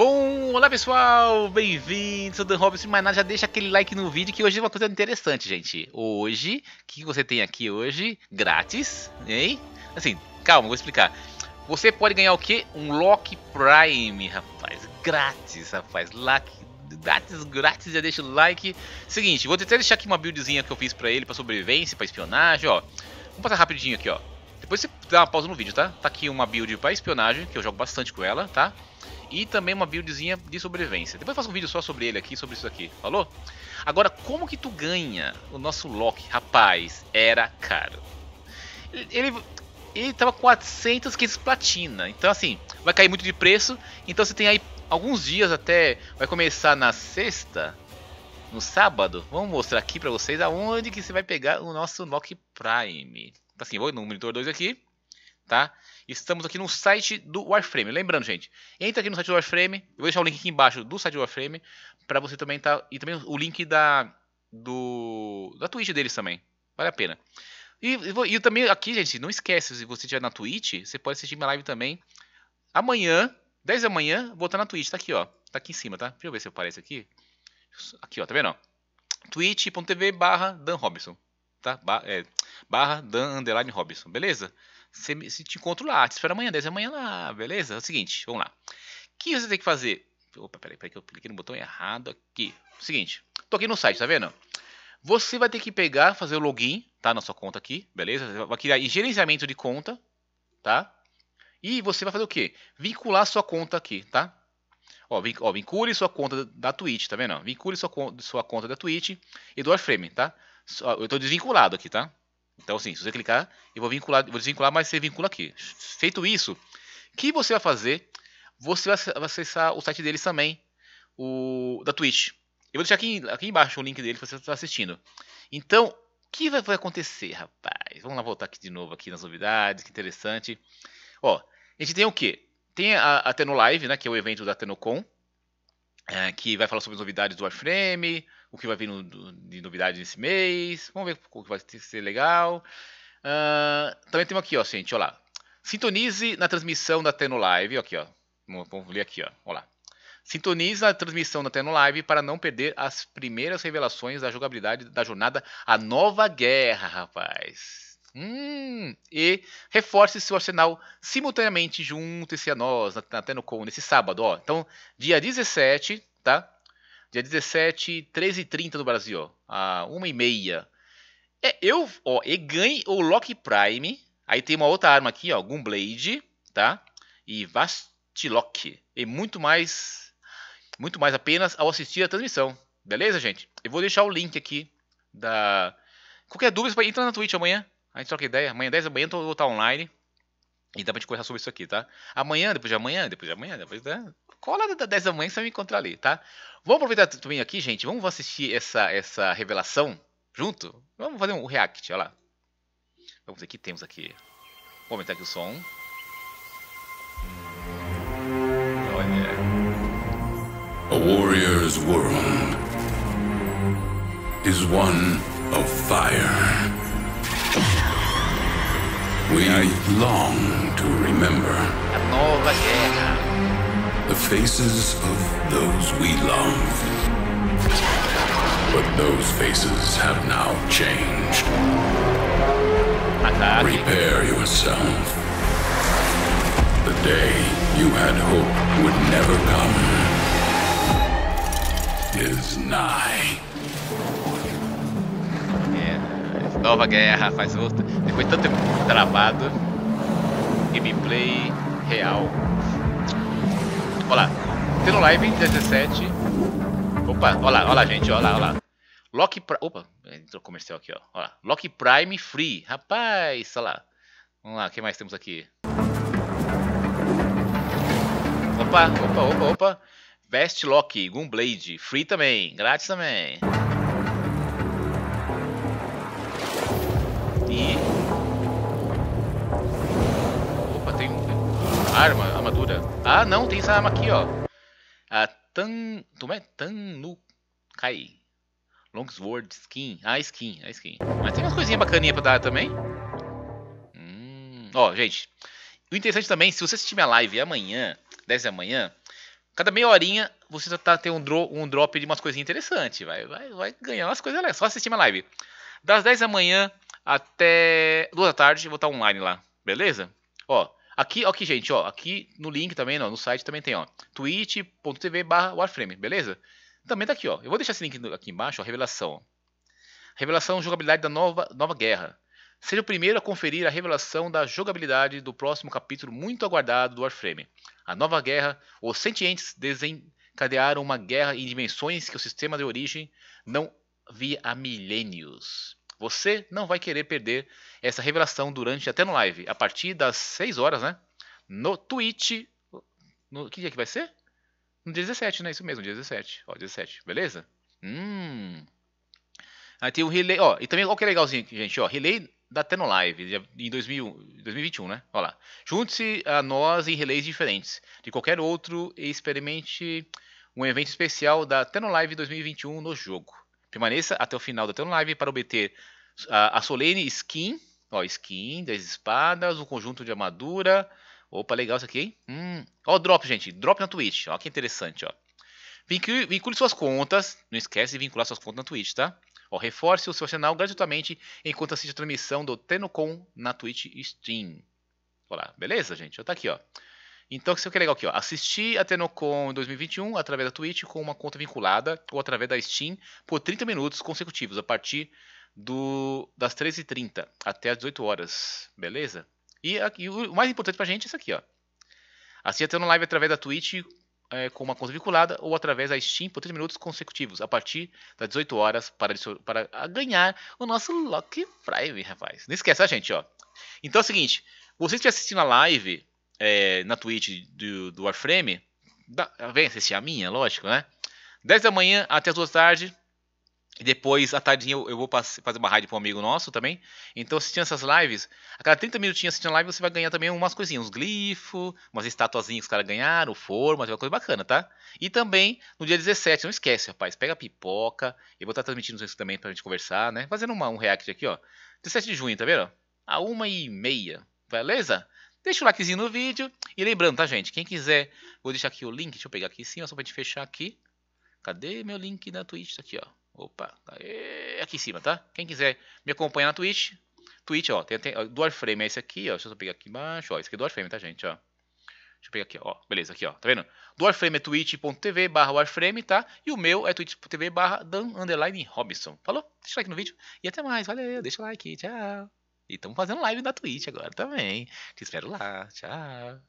Bom, olá pessoal, bem-vindos, eu Dan Robson, mas já deixa aquele like no vídeo que hoje é uma coisa interessante, gente. Hoje, o que você tem aqui hoje, grátis, hein? Assim, calma, vou explicar. Você pode ganhar o quê? Um Lock Prime, rapaz, grátis, rapaz, Lock grátis, grátis, já deixa o like. Seguinte, vou tentar deixar aqui uma buildzinha que eu fiz pra ele, pra sobrevivência, pra espionagem, ó. Vamos passar rapidinho aqui, ó. Depois você dá uma pausa no vídeo, tá? Tá aqui uma build pra espionagem, que eu jogo bastante com ela, tá? e também uma buildzinha de sobrevivência. Depois eu faço um vídeo só sobre ele aqui, sobre isso aqui, falou? Agora, como que tu ganha o nosso Loki? Rapaz, era caro. Ele, ele tava 400, 500 platina, então assim, vai cair muito de preço, então você tem aí alguns dias até, vai começar na sexta, no sábado, vamos mostrar aqui pra vocês aonde que você vai pegar o nosso Loki Prime. Assim, vou no monitor 2 aqui, tá? Estamos aqui no site do Warframe. Lembrando, gente, entra aqui no site do Warframe. Eu vou deixar o link aqui embaixo do site do Warframe para você também tá e também o link da do da Twitch deles também. Vale a pena. E, e, e também aqui, gente, não esquece, se você estiver na Twitch, você pode assistir minha live também amanhã, 10 da manhã, vou estar na Twitch, tá aqui, ó. Tá aqui em cima, tá? Deixa eu ver se aparece aqui. Aqui, ó, tá vendo? twitch.tv barra Dan Robson, tá? Ba é, barra Dan Underline Robson, beleza? Você te encontro lá, te espero amanhã, 10 da manhã lá, beleza? É o seguinte, vamos lá. O que você tem que fazer? Opa, peraí, peraí que eu cliquei no botão errado aqui. É seguinte, tô aqui no site, tá vendo? Você vai ter que pegar, fazer o login, tá? Na sua conta aqui, beleza? Vai criar gerenciamento de conta, tá? E você vai fazer o quê? Vincular sua conta aqui, tá? Ó, vin ó vincule sua conta da Twitch, tá vendo? Vincule sua, con sua conta da Twitch, do Warframe, tá? Eu tô desvinculado aqui, tá? Então, assim, se você clicar, eu vou vincular, vou desvincular, mas você vincula aqui. Feito isso, o que você vai fazer? Você vai acessar o site deles também, o da Twitch. Eu vou deixar aqui, aqui embaixo o link dele para você estar tá assistindo. Então, o que vai, vai acontecer, rapaz? Vamos lá voltar aqui de novo aqui nas novidades, que interessante. Ó, a gente tem o quê? Tem a, a Teno Live, né, que é o evento da TenoCon é, que vai falar sobre as novidades do Warframe, o que vai vir no, do, de novidades nesse mês. Vamos ver o que vai ser legal. Uh, também temos aqui, ó, gente, ó lá. Sintonize na transmissão da Teno Live, aqui, ó. Vamos ler aqui, ó. ó lá. Sintonize na transmissão da Teno Live para não perder as primeiras revelações da jogabilidade da jornada A Nova Guerra, rapaz. Hum, e reforce seu arsenal simultaneamente junto esse a nós na, na Tenocon nesse sábado, ó. Então, dia 17, tá? Dia 17, 13h30 no Brasil, ó. Ah, 1h30. É, eu, ó, e ganhe o Lock Prime. Aí tem uma outra arma aqui, ó, Gunblade, tá? E Vastilock. E muito mais, muito mais apenas ao assistir a transmissão. Beleza, gente? Eu vou deixar o link aqui da... Qualquer dúvida, entra na Twitch amanhã. A gente troca ideia. Amanhã 10 da manhã então eu vou estar online. E dá pra gente conversar sobre isso aqui, tá? Amanhã, depois de amanhã, depois de amanhã, depois da. De... Cola da 10 da manhã que você vai me encontrar ali, tá? Vamos aproveitar também aqui, gente. Vamos assistir essa, essa revelação junto? Vamos fazer um react, olha lá. Vamos ver o que temos aqui. Vou aumentar aqui o som. Olha. A warrior's world is one of fire. We long to remember the faces of those we love, But those faces have now changed. Prepare yourself. The day you had hoped would never come is nigh. nova guerra, faz outra. Depois de tanto tempo travado, gameplay real. Olá, tendo live 17. Opa, olá, olá gente, olá, olá. Lock Prime. Opa, entrou comercial aqui, ó. Olá. Lock Prime Free. Rapaz, olha lá. Vamos lá, o que mais temos aqui? Opa, opa, opa, opa. Vest Lock, Gunblade. Free também, grátis também. arma, armadura. Ah, não, tem essa arma aqui, ó. A ah, Tan... Como é? Tanukai. Longsword, skin. Ah, skin, a é ah, skin. Mas tem umas coisinhas bacaninhas pra dar também. Hum. Ó, gente. O interessante também, se você assistir minha live amanhã, 10 da manhã, cada meia horinha você tá ter um, dro um drop de umas coisinhas interessantes. Vai, vai, vai ganhar umas coisas legais. Só assistir minha live. Das 10 da manhã até 2 da tarde eu vou estar online lá. Beleza? Ó, Aqui, ó, aqui, gente, ó, aqui no link também, ó, no site também tem, ó, twitch.tv barra Warframe, beleza? Também tá aqui, ó. Eu vou deixar esse link aqui embaixo, ó, revelação. Revelação jogabilidade da nova, nova guerra. Seja o primeiro a conferir a revelação da jogabilidade do próximo capítulo muito aguardado do Warframe. A nova guerra, os sentientes desencadearam uma guerra em dimensões que o sistema de origem não via há milênios. Você não vai querer perder essa revelação durante até no live, a partir das 6 horas, né? No Twitch. No, que dia que vai ser? No dia 17, né? Isso mesmo, dia 17. Ó, 17, beleza? Hum. Aí tem o relay, ó. E também, olha que legalzinho, gente, ó. Relay da Teno Live, em 2000, 2021, né? Olha lá. Junte-se a nós em relays diferentes de qualquer outro e experimente um evento especial da Teno Live 2021 no jogo. Permaneça até o final da Tano Live para obter a, a solene skin. Ó, skin das espadas, um conjunto de armadura. Opa, legal isso aqui, hein? Hum. Ó, drop, gente. Drop na Twitch. Ó, que interessante, ó. Vincule, suas contas. Não esquece de vincular suas contas na Twitch, tá? Ó, reforce o seu canal gratuitamente enquanto assiste a transmissão do Tenocon na Twitch Stream. Olá, beleza, gente? Ó, tá aqui, ó. Então, isso que é legal aqui, ó. Assistir a Tenocon 2021 através da Twitch com uma conta vinculada ou através da Steam por 30 minutos consecutivos, a partir do, das 13h30 até as 18 horas, beleza? E, aqui, o mais importante pra gente é isso aqui, ó. assistir a Tenocon live através da Twitch é, com uma conta vinculada ou através da Steam por 30 minutos consecutivos, a partir das 18 horas, para, para ganhar o nosso Lock Prime, rapaz. Não esquece, tá, gente, ó. Então é o seguinte, você estiver assistindo a live, é, na Twitch do, do Warframe, dá, vem assistir a minha, lógico, né? 10 da manhã até as 2 da tarde. E depois, à tardinha, eu, eu vou passe, fazer uma rádio para um amigo nosso também. Então, assistindo essas lives, a cada 30 minutinhos assistindo a live, você vai ganhar também umas coisinhas, uns glifos, umas estatuazinhas que os caras ganharam, formas, é uma coisa bacana, tá? E também, no dia 17, não esquece, rapaz, pega a pipoca. Eu vou estar transmitindo isso também pra gente conversar, né? Fazendo uma, um react aqui, ó. 17 de junho, tá vendo? A uma e meia, beleza? Deixa o likezinho no vídeo. E lembrando, tá, gente? Quem quiser, vou deixar aqui o link. Deixa eu pegar aqui em cima, só pra gente fechar aqui. Cadê meu link da Twitch? Tá aqui, ó. Opa, tá aê, aqui em cima, tá? Quem quiser me acompanhar na Twitch, Twitch, ó, tem, tem ó, Warframe, é esse aqui, ó. Deixa eu pegar aqui embaixo, ó. Esse aqui é do Warframe, tá, gente, ó. Deixa eu pegar aqui, ó. Beleza, aqui, ó. Tá vendo? Do Warframe é twitch.tv barra Warframe, tá? E o meu é twitch.tv barra Dan Falou? Deixa o like no vídeo. E até mais. Valeu, deixa o like. Tchau. E estamos fazendo live na Twitch agora também. Te espero lá. Tchau.